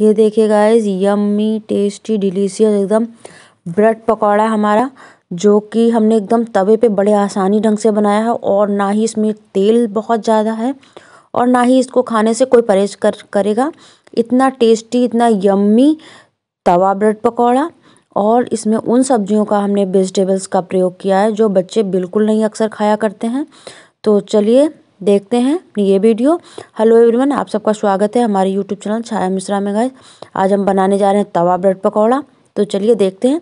ये देखिए guys yummy tasty delicious एकदम ब्रेड पकौड़ा हमारा जो कि हमने एकदम तवे पे बड़े आसानी ढंग से बनाया है और ना ही इसमें तेल बहुत ज़्यादा है और ना ही इसको खाने से कोई परहेज कर करेगा इतना टेस्टी इतना यम्मी तवा ब्रेड पकौड़ा और इसमें उन सब्जियों का हमने वेजिटेबल्स का प्रयोग किया है जो बच्चे बिल्कुल नहीं अक्सर खाया करते हैं तो चलिए देखते हैं ये वीडियो हेलो एवरीवन आप सबका स्वागत है हमारे यूट्यूब चैनल छाया मिश्रा में गए आज हम बनाने जा रहे हैं तवा ब्रेड पकौड़ा तो चलिए देखते हैं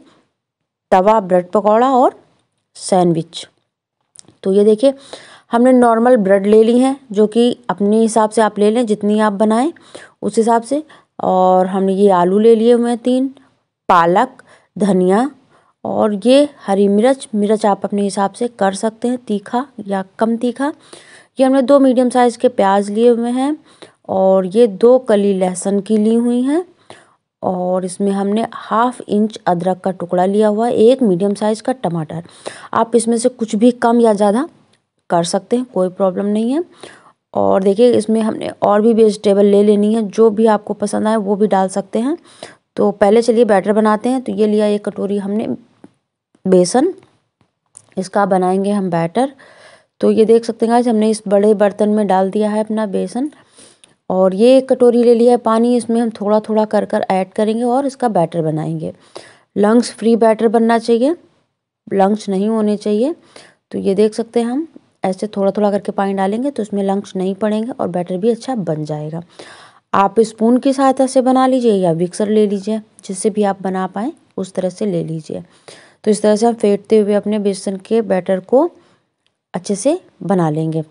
तवा ब्रेड पकौड़ा और सैंडविच तो ये देखिए हमने नॉर्मल ब्रेड ले ली हैं जो कि अपने हिसाब से आप ले लें जितनी आप बनाएं उस हिसाब से और हमने ये आलू ले लिए हुए हैं तीन पालक धनिया और ये हरी मिर्च मिर्च आप अपने हिसाब से कर सकते हैं तीखा या कम तीखा ये हमने दो मीडियम साइज के प्याज लिए हुए हैं और ये दो कली लहसुन की ली हुई हैं और इसमें हमने हाफ इंच अदरक का टुकड़ा लिया हुआ है एक मीडियम साइज़ का टमाटर आप इसमें से कुछ भी कम या ज़्यादा कर सकते हैं कोई प्रॉब्लम नहीं है और देखिए इसमें हमने और भी वेजिटेबल ले लेनी है जो भी आपको पसंद आए वो भी डाल सकते हैं तो पहले चलिए बैटर बनाते हैं तो ये लिया एक कटोरी हमने बेसन इसका बनाएंगे हम बैटर तो ये देख सकते हैं हमने इस बड़े बर्तन में डाल दिया है अपना बेसन और ये एक कटोरी ले लिया है पानी इसमें हम थोड़ा थोड़ा कर कर ऐड करेंगे और इसका बैटर बनाएंगे लंग्स फ्री बैटर बनना चाहिए लंग्स नहीं होने चाहिए तो ये देख सकते हैं हम ऐसे थोड़ा थोड़ा करके पानी डालेंगे तो इसमें लंग्स नहीं पड़ेंगे और बैटर भी अच्छा बन जाएगा आप स्पून की सहायता से बना लीजिए या मिक्सर ले लीजिए जिससे भी आप बना पाएँ उस तरह से ले लीजिए तो इस तरह से हम फेंटते हुए अपने बेसन के बैटर को अच्छे से बना लेंगे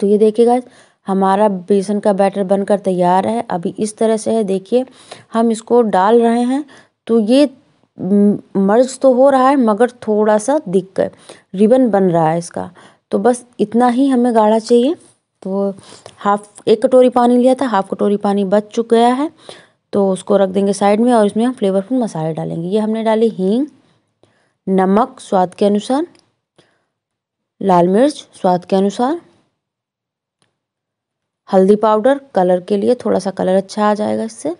तो ये देखिएगा हमारा बेसन का बैटर बनकर तैयार है अभी इस तरह से है देखिए हम इसको डाल रहे हैं तो ये मर्ज तो हो रहा है मगर थोड़ा सा दिख कर रिबन बन रहा है इसका तो बस इतना ही हमें गाढ़ा चाहिए तो हाफ एक कटोरी पानी लिया था हाफ कटोरी पानी बच चुक गया है तो उसको रख देंगे साइड में और इसमें हम फ्लेवरफुल मसाले डालेंगे ये हमने डाले हींग नमक स्वाद के अनुसार लाल मिर्च स्वाद के अनुसार हल्दी पाउडर कलर के लिए थोड़ा सा कलर अच्छा आ जाएगा इससे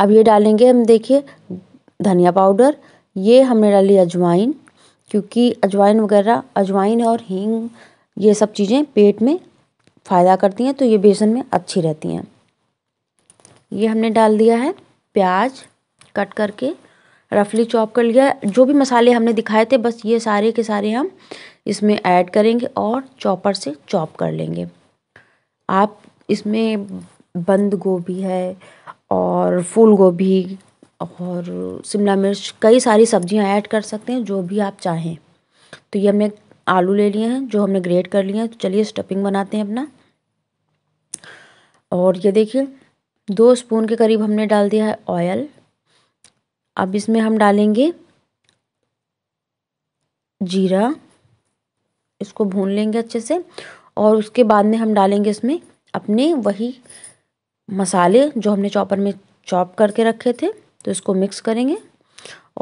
अब ये डालेंगे हम देखिए धनिया पाउडर ये हमने डाली अजवाइन क्योंकि अजवाइन वगैरह अजवाइन और हींग ये सब चीज़ें पेट में फ़ायदा करती हैं तो ये बेसन में अच्छी रहती हैं ये हमने डाल दिया है प्याज कट करके रफली चॉप कर लिया जो भी मसाले हमने दिखाए थे बस ये सारे के सारे हम इसमें ऐड करेंगे और चॉपर से चॉप कर लेंगे आप इसमें बंद गोभी है और फूल गोभी और शिमला मिर्च कई सारी सब्जियां ऐड कर सकते हैं जो भी आप चाहें तो ये हमने आलू ले लिए हैं जो हमने ग्रेट कर लिए हैं तो चलिए स्टफिंग बनाते हैं अपना और ये देखिए दो स्पून के करीब हमने डाल दिया है ऑयल अब इसमें हम डालेंगे जीरा इसको भून लेंगे अच्छे से और उसके बाद में हम डालेंगे इसमें अपने वही मसाले जो हमने चॉपर में चॉप करके रखे थे तो इसको मिक्स करेंगे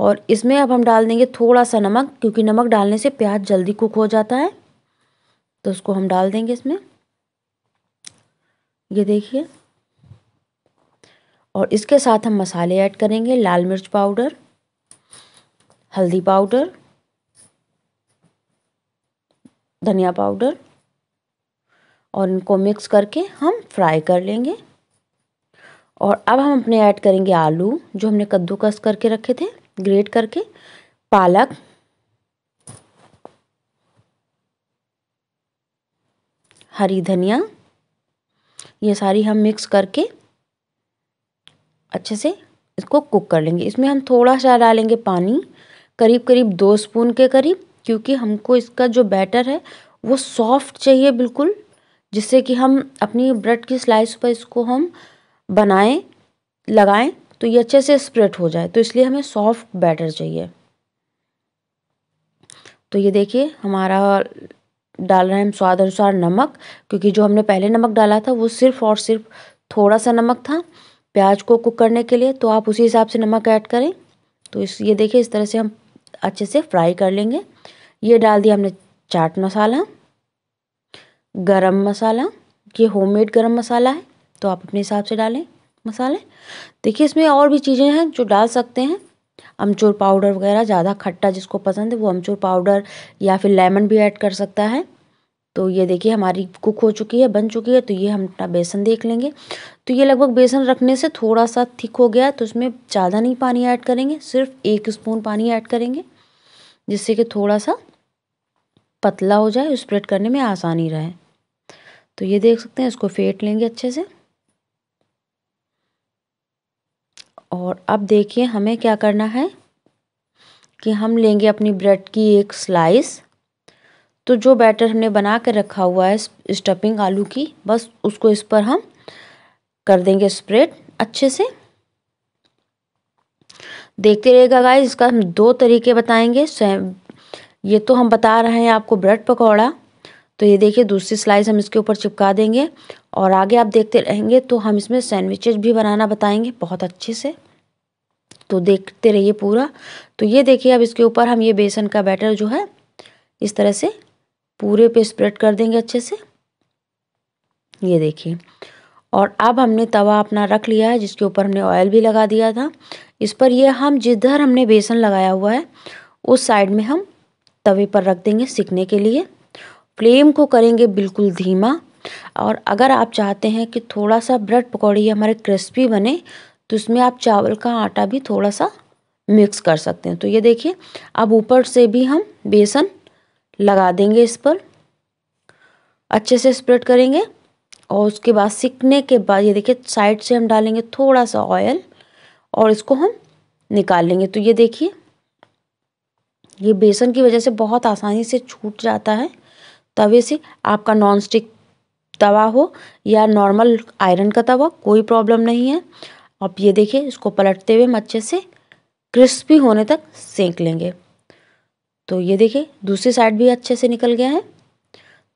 और इसमें अब हम डाल देंगे थोड़ा सा नमक क्योंकि नमक डालने से प्याज जल्दी कुक हो जाता है तो उसको हम डाल देंगे इसमें ये देखिए और इसके साथ हम मसाले ऐड करेंगे लाल मिर्च पाउडर हल्दी पाउडर धनिया पाउडर और इनको मिक्स करके हम फ्राई कर लेंगे और अब हम अपने ऐड करेंगे आलू जो हमने कद्दूकस करके रखे थे ग्रेट करके पालक हरी धनिया ये सारी हम मिक्स करके अच्छे से इसको कुक कर लेंगे इसमें हम थोड़ा सा डालेंगे पानी करीब करीब दो स्पून के करीब क्योंकि हमको इसका जो बैटर है वो सॉफ्ट चाहिए बिल्कुल जिससे कि हम अपनी ब्रेड की स्लाइस पर इसको हम बनाएं लगाएं तो ये अच्छे से स्प्रेड हो जाए तो इसलिए हमें सॉफ्ट बैटर चाहिए तो ये देखिए हमारा डाल रहे हैं हम स्वाद अनुसार नमक क्योंकि जो हमने पहले नमक डाला था वो सिर्फ़ और सिर्फ थोड़ा सा नमक था प्याज को कुक करने के लिए तो आप उसी हिसाब से नमक ऐड करें तो इस ये देखिए इस तरह से हम अच्छे से फ्राई कर लेंगे ये डाल दिया हमने चाट मसाला गरम मसाला ये होममेड गरम मसाला है तो आप अपने हिसाब से डालें मसाले देखिए इसमें और भी चीज़ें हैं जो डाल सकते हैं अमचूर पाउडर वगैरह ज़्यादा खट्टा जिसको पसंद है वो अमचूर पाउडर या फिर लेमन भी ऐड कर सकता है तो ये देखिए हमारी कुक हो चुकी है बन चुकी है तो ये हम अपना बेसन देख लेंगे तो ये लगभग बेसन रखने से थोड़ा सा थिक हो गया तो इसमें ज़्यादा नहीं पानी ऐड करेंगे सिर्फ एक स्पून पानी ऐड करेंगे जिससे कि थोड़ा सा पतला हो जाए स्प्रेड करने में आसानी रहे तो ये देख सकते हैं इसको फेंट लेंगे अच्छे से और अब देखिए हमें क्या करना है कि हम लेंगे अपनी ब्रेड की एक स्लाइस तो जो बैटर हमने बना कर रखा हुआ है स्टफिंग आलू की बस उसको इस पर हम कर देंगे स्प्रेड अच्छे से देखते रहेगा गाइस इसका हम दो तरीके बताएंगे ये तो हम बता रहे हैं आपको ब्रेड पकौड़ा तो ये देखिए दूसरी स्लाइस हम इसके ऊपर चिपका देंगे और आगे आप देखते रहेंगे तो हम इसमें सैंडविचेज भी बनाना बताएंगे बहुत अच्छे से तो देखते रहिए पूरा तो ये देखिए अब इसके ऊपर हम ये बेसन का बैटर जो है इस तरह से पूरे पे स्प्रेड कर देंगे अच्छे से ये देखिए और अब हमने तवा अपना रख लिया है जिसके ऊपर हमने ऑयल भी लगा दिया था इस पर ये हम जिधर हमने बेसन लगाया हुआ है उस साइड में हम तवे पर रख देंगे सिकने के लिए फ्लेम को करेंगे बिल्कुल धीमा और अगर आप चाहते हैं कि थोड़ा सा ब्रेड पकौड़ी हमारे क्रिस्पी बने तो उसमें आप चावल का आटा भी थोड़ा सा मिक्स कर सकते हैं तो ये देखिए अब ऊपर से भी हम बेसन लगा देंगे इस पर अच्छे से स्प्रेड करेंगे और उसके बाद सिकने के बाद ये देखिए साइड से हम डालेंगे थोड़ा सा ऑयल और इसको हम निकाल लेंगे तो ये देखिए ये बेसन की वजह से बहुत आसानी से छूट जाता है तवे से आपका नॉन स्टिक तवा हो या नॉर्मल आयरन का तवा कोई प्रॉब्लम नहीं है आप ये देखिए इसको पलटते हुए हम अच्छे से क्रिस्पी होने तक सेंक लेंगे तो ये देखिए दूसरी साइड भी अच्छे से निकल गया है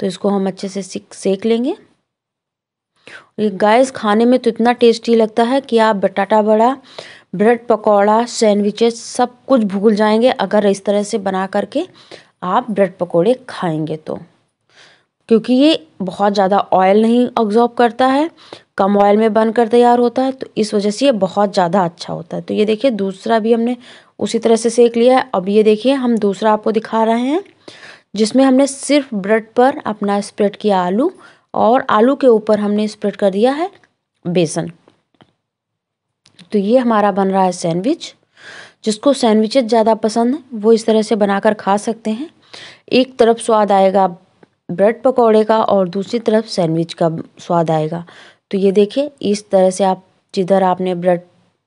तो इसको हम अच्छे से सेक लेंगे ये गाइस खाने में तो इतना टेस्टी लगता है कि आप बटाटा बड़ा ब्रेड पकौड़ा सैंडविचेस सब कुछ भूल जाएंगे अगर इस तरह से बना करके आप ब्रेड पकौड़े खाएंगे तो क्योंकि ये बहुत ज़्यादा ऑयल नहीं ऑब्जॉर्ब करता है कम ऑयल में बनकर तैयार होता है तो इस वजह से ये बहुत ज़्यादा अच्छा होता है तो ये देखिए दूसरा भी हमने उसी तरह से सेक लिया है अब ये देखिए हम दूसरा आपको दिखा रहे हैं जिसमें हमने सिर्फ ब्रेड पर अपना स्प्रेड किया आलू और आलू के ऊपर हमने स्प्रेड कर दिया है बेसन तो ये हमारा बन रहा है सैंडविच जिसको सैंडविचेज ज़्यादा पसंद है वो इस तरह से बनाकर खा सकते हैं एक तरफ स्वाद आएगा ब्रेड पकौड़े का और दूसरी तरफ सैंडविच का स्वाद आएगा तो ये देखिए इस तरह से आप जिधर आपने ब्रेड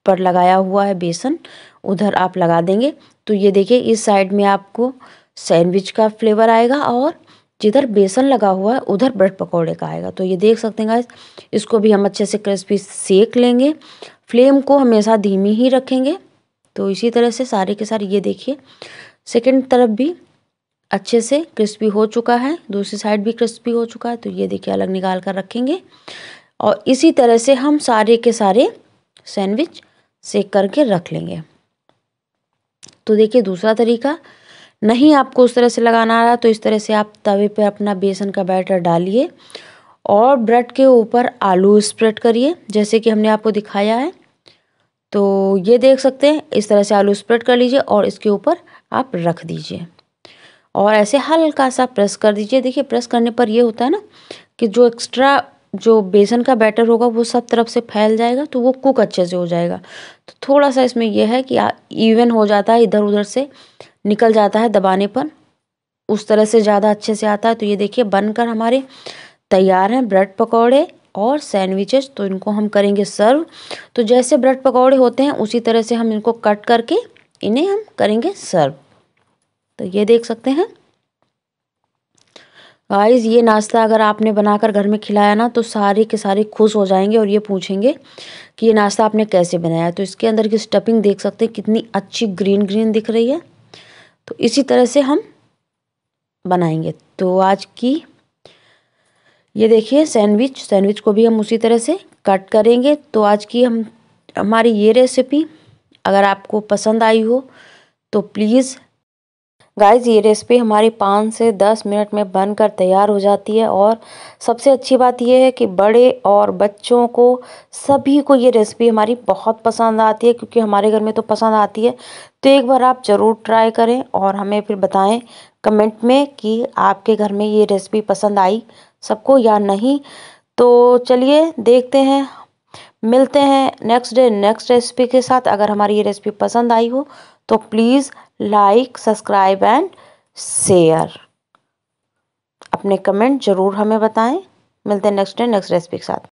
पर लगाया हुआ है बेसन उधर आप लगा देंगे तो ये देखिए इस साइड में आपको सैंडविच का फ्लेवर आएगा और जिधर बेसन लगा हुआ है उधर ब्रेड पकौड़े का आएगा तो ये देख सकते हैं गाइस इसको भी हम अच्छे से क्रिस्पी सेक लेंगे फ्लेम को हमेशा धीमी ही रखेंगे तो इसी तरह से सारे के सारे ये देखिए सेकेंड तरफ भी अच्छे से क्रिस्पी हो चुका है दूसरी साइड भी क्रिस्पी हो चुका है तो ये देखिए अलग निकाल कर रखेंगे और इसी तरह से हम सारे के सारे सैंडविच सेक करके रख लेंगे तो देखिए दूसरा तरीका नहीं आपको उस तरह से लगाना आ रहा तो इस तरह से आप तवे पे अपना बेसन का बैटर डालिए और ब्रेड के ऊपर आलू स्प्रेड करिए जैसे कि हमने आपको दिखाया है तो ये देख सकते हैं इस तरह से आलू स्प्रेड कर लीजिए और इसके ऊपर आप रख दीजिए और ऐसे हल्का सा प्रेस कर दीजिए देखिए प्रेस करने पर ये होता है ना कि जो एक्स्ट्रा जो बेसन का बैटर होगा वो सब तरफ से फैल जाएगा तो वो कुक अच्छे से हो जाएगा तो थोड़ा सा इसमें यह है कि इवन हो जाता है इधर उधर से निकल जाता है दबाने पर उस तरह से ज़्यादा अच्छे से आता है तो ये देखिए बनकर हमारे तैयार हैं ब्रेड पकौड़े और सैंडविचेस तो इनको हम करेंगे सर्व तो जैसे ब्रेड पकौड़े होते हैं उसी तरह से हम इनको कट करके इन्हें हम करेंगे सर्व तो ये देख सकते हैं गाइस ये नाश्ता अगर आपने बनाकर घर में खिलाया ना तो सारे के सारे खुश हो जाएंगे और ये पूछेंगे कि ये नाश्ता आपने कैसे बनाया तो इसके अंदर की स्टफिंग देख सकते हैं कितनी अच्छी ग्रीन ग्रीन दिख रही है तो इसी तरह से हम बनाएंगे तो आज की ये देखिए सैंडविच सैंडविच को भी हम उसी तरह से कट करेंगे तो आज की हम हमारी ये रेसिपी अगर आपको पसंद आई हो तो प्लीज़ गाइस ये रेसिपी हमारी पाँच से दस मिनट में बनकर तैयार हो जाती है और सबसे अच्छी बात यह है कि बड़े और बच्चों को सभी को ये रेसिपी हमारी बहुत पसंद आती है क्योंकि हमारे घर में तो पसंद आती है तो एक बार आप ज़रूर ट्राई करें और हमें फिर बताएं कमेंट में कि आपके घर में ये रेसिपी पसंद आई सबको या नहीं तो चलिए देखते हैं मिलते हैं नेक्स्ट डे नेक्स्ट रेसिपी के साथ अगर हमारी ये रेसिपी पसंद आई हो तो please like subscribe and share अपने कमेंट ज़रूर हमें बताएं मिलते हैं नेक्स्ट डे नेक्स्ट रेसिपी के साथ